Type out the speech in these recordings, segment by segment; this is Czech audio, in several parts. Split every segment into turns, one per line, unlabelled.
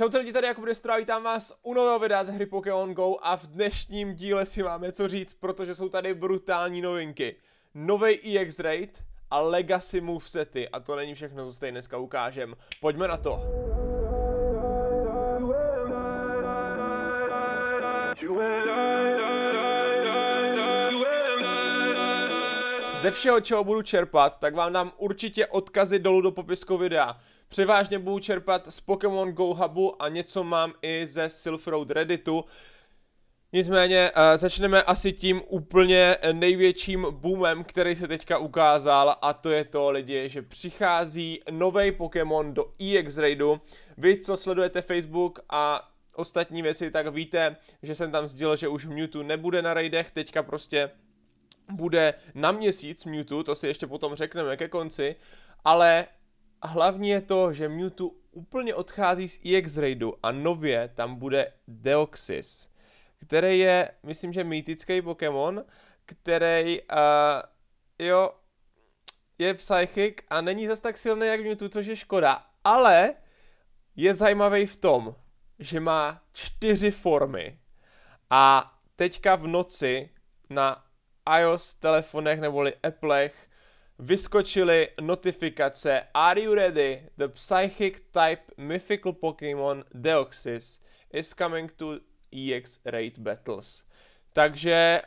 Čau lidi, tady Jakub a vítám vás u nového videa ze hry Pokémon GO a v dnešním díle si máme co říct, protože jsou tady brutální novinky. Nový EX Raid a Legacy Movesety a to není všechno, co se dneska ukážem. Pojďme na to. Ze všeho, čeho budu čerpat, tak vám dám určitě odkazy dolů do popisku videa. Převážně budu čerpat z Pokémon Go Hubu a něco mám i ze Silph Road Redditu. Nicméně eh, začneme asi tím úplně největším boomem, který se teďka ukázal a to je to lidi, že přichází nový Pokémon do EX Raidu. Vy, co sledujete Facebook a ostatní věci, tak víte, že jsem tam sdělil, že už Mewtwo nebude na raidech, teďka prostě bude na měsíc Mewtwo, to si ještě potom řekneme ke konci, ale hlavně je to, že Mewtwo úplně odchází z EX Raidu a nově tam bude Deoxys, který je, myslím, že mýtický Pokémon, který, uh, jo, je psychic a není zas tak silný jak Mewtwo, což je škoda, ale je zajímavý v tom, že má čtyři formy a teďka v noci na iOS telefonech neboli Applech vyskočily notifikace Are you ready? The Psychic Type Mythical Pokémon Deoxys is coming to EX Raid Battles. Takže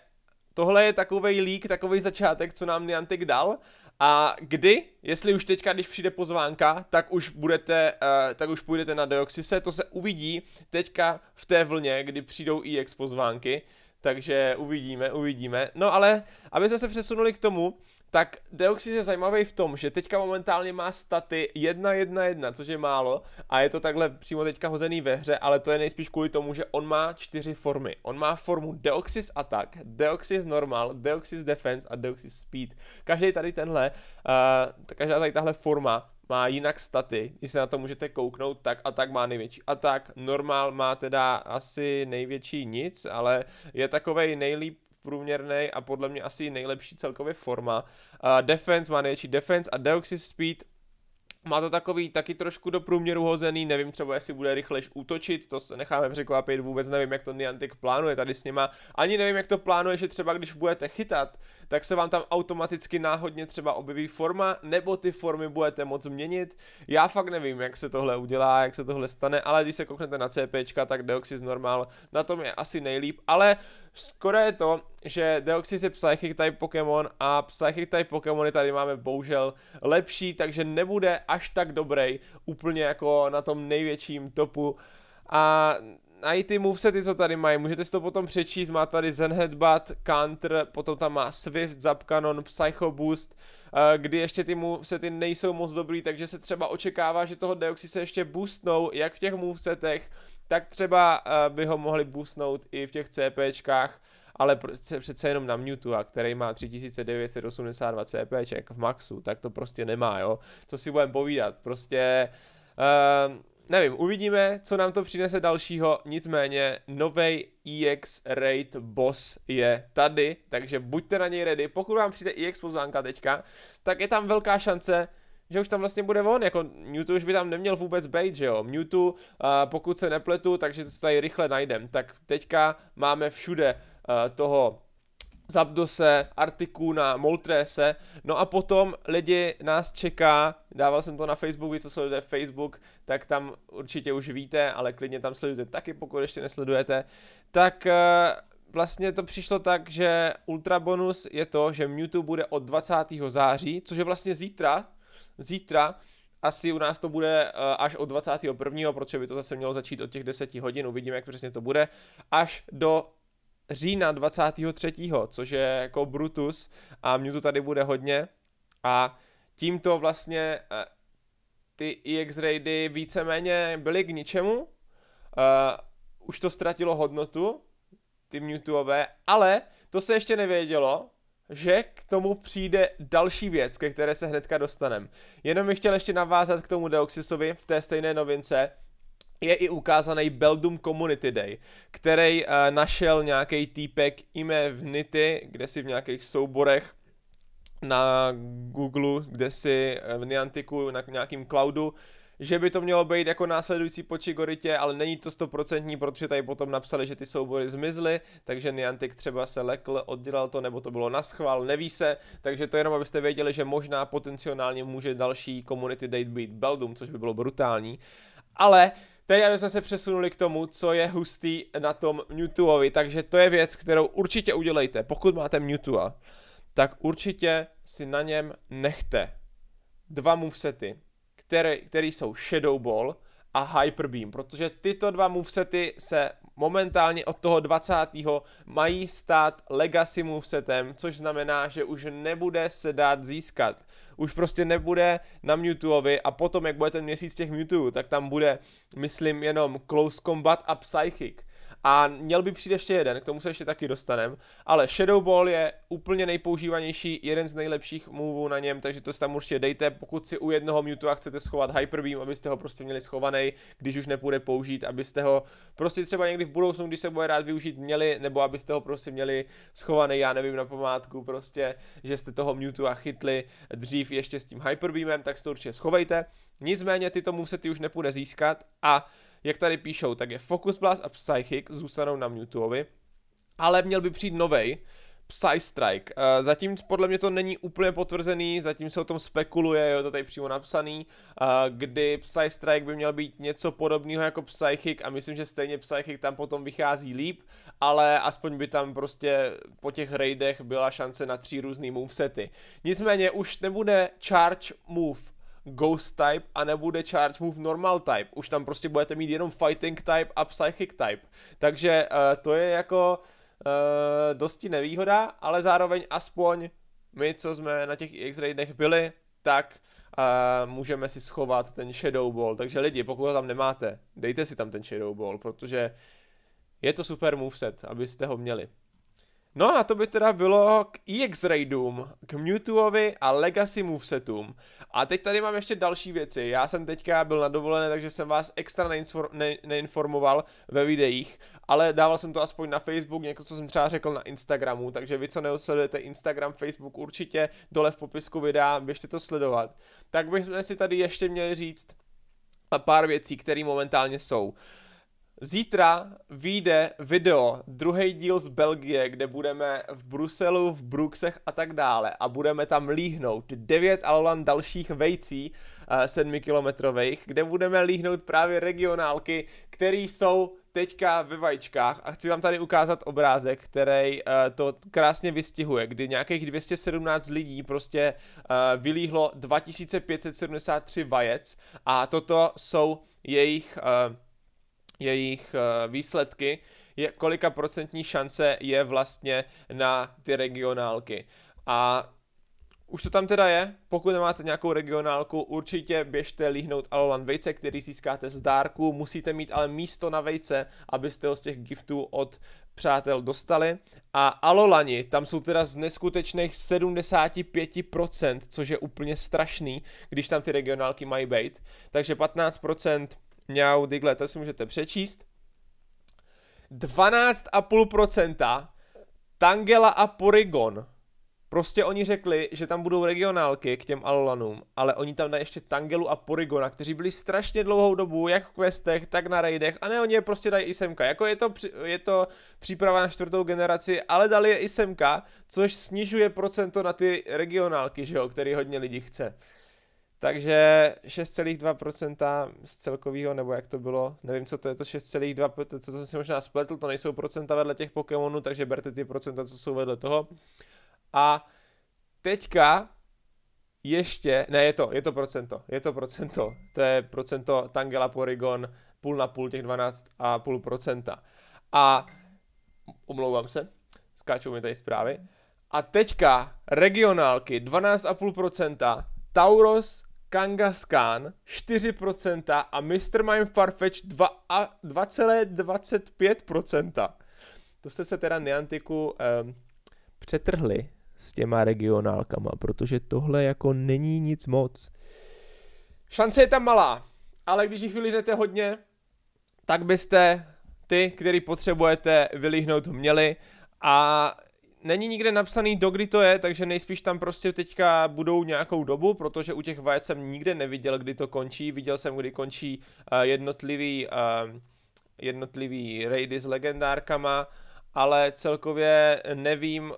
tohle je takový lík, takový začátek, co nám Niantic dal. A kdy, jestli už teďka, když přijde pozvánka, tak už budete, uh, tak už půjdete na Deoxyse, to se uvidí teďka v té vlně, kdy přijdou EX pozvánky. Takže uvidíme, uvidíme. No ale, aby jsme se přesunuli k tomu, tak Deoxys je zajímavý v tom, že teďka momentálně má staty 1-1-1, což je málo a je to takhle přímo teďka hozený ve hře, ale to je nejspíš kvůli tomu, že on má čtyři formy. On má formu Deoxys Attack, Deoxys Normal, Deoxys Defense a Deoxys Speed. Každý tady tenhle, uh, každá tady tahle forma má jinak staty, když se na to můžete kouknout, tak a tak má největší tak normál má teda asi největší nic, ale je takovej nejlíp průměrný a podle mě asi nejlepší celkově forma. Uh, defense má největší defense a Deoxys Speed má to takový taky trošku do průměru hozený, nevím třeba jestli bude rychlejš útočit, to se necháme překvapit, vůbec nevím jak to Niantic plánuje tady s nima, ani nevím jak to plánuje, že třeba když budete chytat, tak se vám tam automaticky náhodně třeba objeví forma, nebo ty formy budete moc měnit, já fakt nevím jak se tohle udělá, jak se tohle stane, ale když se kouknete na CPčka, tak Deoxys Normal na tom je asi nejlíp, ale Škoda je to, že Deoxys je Psychic type Pokémon a Psychic type Pokémony tady máme bohužel lepší, takže nebude až tak dobrý úplně jako na tom největším topu. A i ty movesety, co tady mají, můžete si to potom přečíst, má tady Zen Headbutt, Counter, potom tam má Swift, Zap Cannon, Psycho Boost, eh, kdy ještě ty movesety nejsou moc dobrý, takže se třeba očekává, že toho Deoxy se ještě boostnou, jak v těch movesetech, tak třeba eh, by ho mohli boostnout i v těch CPčkách, ale přece jenom na Mewtwo, a který má 3982 CPček v maxu, tak to prostě nemá, jo. To si budeme povídat, prostě... Uh, nevím, uvidíme, co nám to přinese dalšího, nicméně nový EX Raid Boss je tady, takže buďte na něj ready, pokud vám přijde EX pozvánka teďka, tak je tam velká šance, že už tam vlastně bude on, jako Mewtwo už by tam neměl vůbec být, že jo, Mewtwo, uh, pokud se nepletu, takže to tady rychle najdem, tak teďka máme všude uh, toho Zabdose, Artikuna, Moltrese, no a potom lidi nás čeká, dával jsem to na Facebook, vy co sledujete Facebook, tak tam určitě už víte, ale klidně tam sledujete taky, pokud ještě nesledujete, tak eh, vlastně to přišlo tak, že ultra bonus je to, že Mewtwo bude od 20. září, což je vlastně zítra, zítra, asi u nás to bude eh, až od 21., protože by to zase mělo začít od těch 10 hodin, uvidíme, jak přesně to bude, až do října 23., což je jako Brutus a mě to tady bude hodně a tímto vlastně eh, ty EX raidy víceméně byly k ničemu, uh, už to ztratilo hodnotu, ty Mewtwoové, ale to se ještě nevědělo, že k tomu přijde další věc, ke které se hnedka dostaneme. Jenom bych chtěl ještě navázat k tomu Deoxysovi v té stejné novince, je i ukázaný Beldum Community Day, který uh, našel nějaký týpek ime v Nity, kde si v nějakých souborech na Google, kde si eh, v Niantiku, na nějakým cloudu, že by to mělo být jako následující po Chigoritě, ale není to stoprocentní, protože tady potom napsali, že ty soubory zmizly, takže Niantic třeba se lekl, oddělal to, nebo to bylo na schvál, neví se, takže to jenom abyste věděli, že možná potenciálně může další community date být Beldum, což by bylo brutální, ale uh, Teď jsme se přesunuli k tomu, co je hustý na tom Mewtwoovi, takže to je věc, kterou určitě udělejte. Pokud máte Mewtwoa, tak určitě si na něm nechte dva movesety, které, které jsou Shadow Ball a Hyper Beam, protože tyto dva movesety se momentálně od toho 20. mají stát legacy movesetem, což znamená, že už nebude se dát získat už prostě nebude na Mewtwovi a potom, jak bude ten měsíc těch Mewtwo, tak tam bude, myslím, jenom Close Combat a Psychic a měl by přijít ještě jeden, k tomu se ještě taky dostanem. Ale Shadow Ball je úplně nejpoužívanější, jeden z nejlepších moveů na něm, takže to si tam určitě dejte. Pokud si u jednoho Mewtwo chcete schovat Hyper Beam, abyste ho prostě měli schovaný, když už nepůjde použít, abyste ho prostě třeba někdy v budoucnu, když se bude rád využít, měli, nebo abyste ho prostě měli schovaný, já nevím, na památku, prostě, že jste toho Mewtwo a chytli dřív ještě s tím Hyper Beamem, tak si to určitě schovejte. Nicméně tyto movesety už nepůjde získat a jak tady píšou, tak je Focus Blast a Psychic zůstanou na Mewtwovi, ale měl by přijít novej, Psy Strike. Eh, zatím podle mě to není úplně potvrzený, zatím se o tom spekuluje, je to tady přímo napsaný, eh, kdy Psy Strike by měl být něco podobného jako Psychic a myslím, že stejně Psychic tam potom vychází líp, ale aspoň by tam prostě po těch raidech byla šance na tři různé movesety. Nicméně už nebude Charge Move Ghost type a nebude Charge Move Normal type. Už tam prostě budete mít jenom Fighting type a Psychic type. Takže uh, to je jako uh, dosti nevýhoda, ale zároveň aspoň my, co jsme na těch x raidech byli, tak uh, můžeme si schovat ten Shadow Ball. Takže lidi, pokud ho tam nemáte, dejte si tam ten Shadow Ball, protože je to super moveset, abyste ho měli. No a to by teda bylo k EX Raidům, k Mewtwovi a Legacy movesetům. A teď tady mám ještě další věci. Já jsem teďka byl na dovolené, takže jsem vás extra neinfor- ne- neinformoval ve videích, ale dával jsem to aspoň na Facebook, něco, co jsem třeba řekl na Instagramu, takže vy, co neosledujete Instagram, Facebook, určitě dole v popisku videa, běžte to sledovat. Tak bychom si tady ještě měli říct pár věcí, které momentálně jsou. Uh, Zítra vyjde video, druhý díl z Belgie, kde budeme v Bruselu, v Bruxech a tak dále a budeme tam líhnout 9 alolan dalších vejcí 7 eh, kilometrových, kde budeme líhnout právě regionálky, které jsou teďka ve vajíčkách a chci vám tady ukázat obrázek, který eh, to krásně vystihuje, kdy nějakých 217 lidí prostě eh, vylíhlo 2573 vajec a toto jsou jejich jejich eh, výsledky, je, kolika procentní šance je vlastně na ty regionálky. A už to tam teda je, pokud nemáte nějakou regionálku, určitě běžte líhnout Alolan vejce, který získáte z dárku, musíte mít ale místo na vejce, abyste ho z těch giftů od přátel dostali. A Alolani, tam jsou teda z neskutečných 75%, což je úplně strašný, když tam ty regionálky mají být. Takže 15% Mňau, digle, to si můžete přečíst. 12,5% Tangela a Porygon. Prostě oni řekli, že tam budou regionálky k těm Alolanům, ale oni tam dají ještě Tangelu a Porygona, kteří byli strašně dlouhou dobu, jak v questech, tak na raidech, a ne, oni je prostě dají i semka. Jako je to, je to příprava na čtvrtou generaci, ale dali je i semka, což snižuje procento na ty regionálky, že jo, který hodně lidí chce. Takže 6,2% z celkového, nebo jak to bylo, nevím, co to je to 6,2, to, co jsem si možná spletl, to nejsou procenta vedle těch Pokémonů, takže berte ty procenta, co jsou vedle toho. A teďka ještě, ne, je to, je to procento, je to procento, to je procento Tangela Porygon, půl na půl, těch 12 a půl procenta. A omlouvám se, skáčou mi tady zprávy. A teďka regionálky 12,5%, Tauros Kangaskhan 4% a Mr. Mime Farfetch 2,25%. To jste se teda Niantiku um, přetrhli s těma regionálkama, protože tohle jako není nic moc. Šance je tam malá, ale když jich vylíhnete hodně, tak byste ty, který potřebujete, vylíhnout měli a není nikde napsaný, dokdy to je, takže nejspíš tam prostě teďka budou nějakou dobu, protože u těch vajec jsem nikde neviděl, kdy to končí. Viděl jsem, kdy končí uh, jednotlivý, uh, jednotlivý raidy s legendárkama, ale celkově nevím,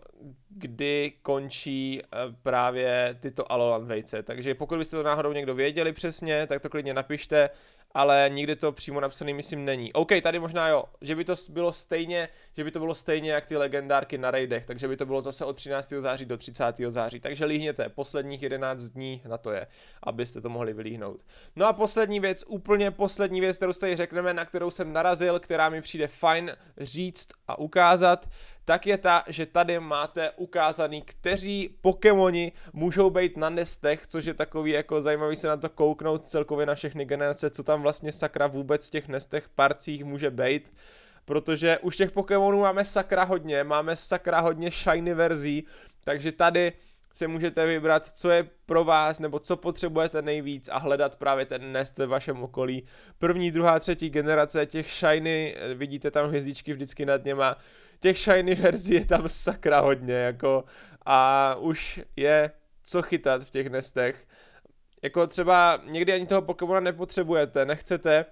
kdy končí eh, právě tyto Alolan vejce. Takže pokud byste to náhodou někdo věděli přesně, tak to klidně napište ale nikdy to přímo napsaný, myslím, není. OK, tady možná jo, že by to bylo stejně, že by to bylo stejně jak ty legendárky na raidech, takže by to bylo zase od 13. září do 30. září, takže líhněte, posledních 11 dní na to je, abyste to mohli vylíhnout. No a poslední věc, úplně poslední věc, kterou tady řekneme, na kterou jsem narazil, která mi přijde fajn říct a ukázat, tak je ta, že tady máte ukázaný, kteří Pokémoni můžou být na nestech, což je takový jako zajímavý se na to kouknout celkově na všechny generace, co tam vlastně sakra vůbec v těch nestech parcích může být protože už těch Pokémonů máme sakra hodně, máme sakra hodně shiny verzí, takže tady si můžete vybrat, co je pro vás nebo co potřebujete nejvíc a hledat právě ten nest ve vašem okolí. První, druhá, třetí generace těch shiny, eh, vidíte tam hvězdičky vždycky nad něma, těch shiny verzí je tam sakra hodně, jako a už je co chytat v těch nestech. Jako třeba někdy ani toho Pokémona nepotřebujete, nechcete,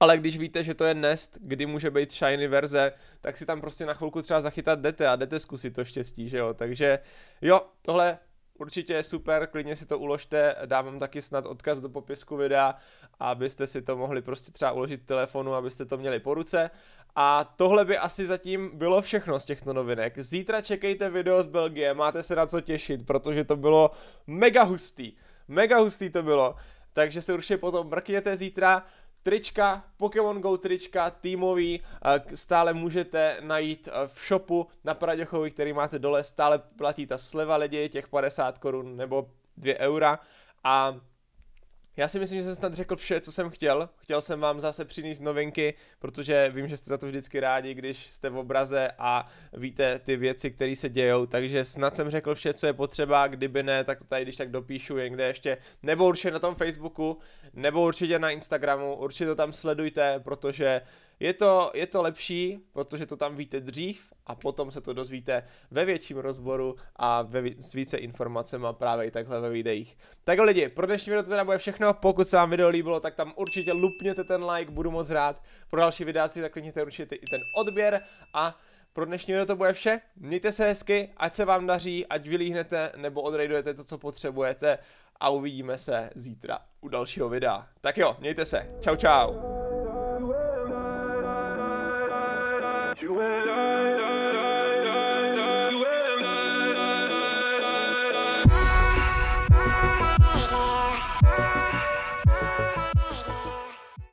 ale když víte, že to je nest, kdy může být shiny verze, tak si tam prostě na chvilku třeba zachytat jdete a jdete zkusit to štěstí, že jo. Takže jo, tohle určitě je super, klidně si to uložte, dám vám taky snad odkaz do popisku videa, abyste si to mohli prostě třeba uložit telefonu, abyste to měli po ruce. A tohle by asi zatím bylo všechno z těchto novinek. Zítra čekejte video z Belgie, máte se na co těšit, protože to bylo mega hustý. Mega hustý to bylo. Takže se určitě potom mrkněte zítra. Trička, Pokémon Go trička, týmový, stále můžete najít v shopu na Praďochovi, který máte dole, stále platí ta sleva lidi, těch 50 korun nebo 2 eura a já si myslím, že jsem snad řekl vše, co jsem chtěl. Chtěl jsem vám zase přinést novinky, protože vím, že jste za to vždycky rádi, když jste v obraze a víte ty věci, které se dějou. Takže snad jsem řekl vše, co je potřeba. Kdyby ne, tak to tady když tak dopíšu někde ještě. Nebo určitě na tom Facebooku, nebo určitě na Instagramu. Určitě to tam sledujte, protože je to, je to lepší, protože to tam víte dřív a potom se to dozvíte ve větším rozboru a ve, s více informacemi právě i takhle ve videích. Tak lidi, pro dnešní video to teda bude všechno, pokud se vám video líbilo, tak tam určitě lupněte ten like, budu moc rád. Pro další videa si zaklikněte určitě i ten odběr a pro dnešní video to bude vše. Mějte se hezky, ať se vám daří, ať vylíhnete nebo odrejdujete to, co potřebujete a uvidíme se zítra u dalšího videa. Tak jo, mějte se, čau čau.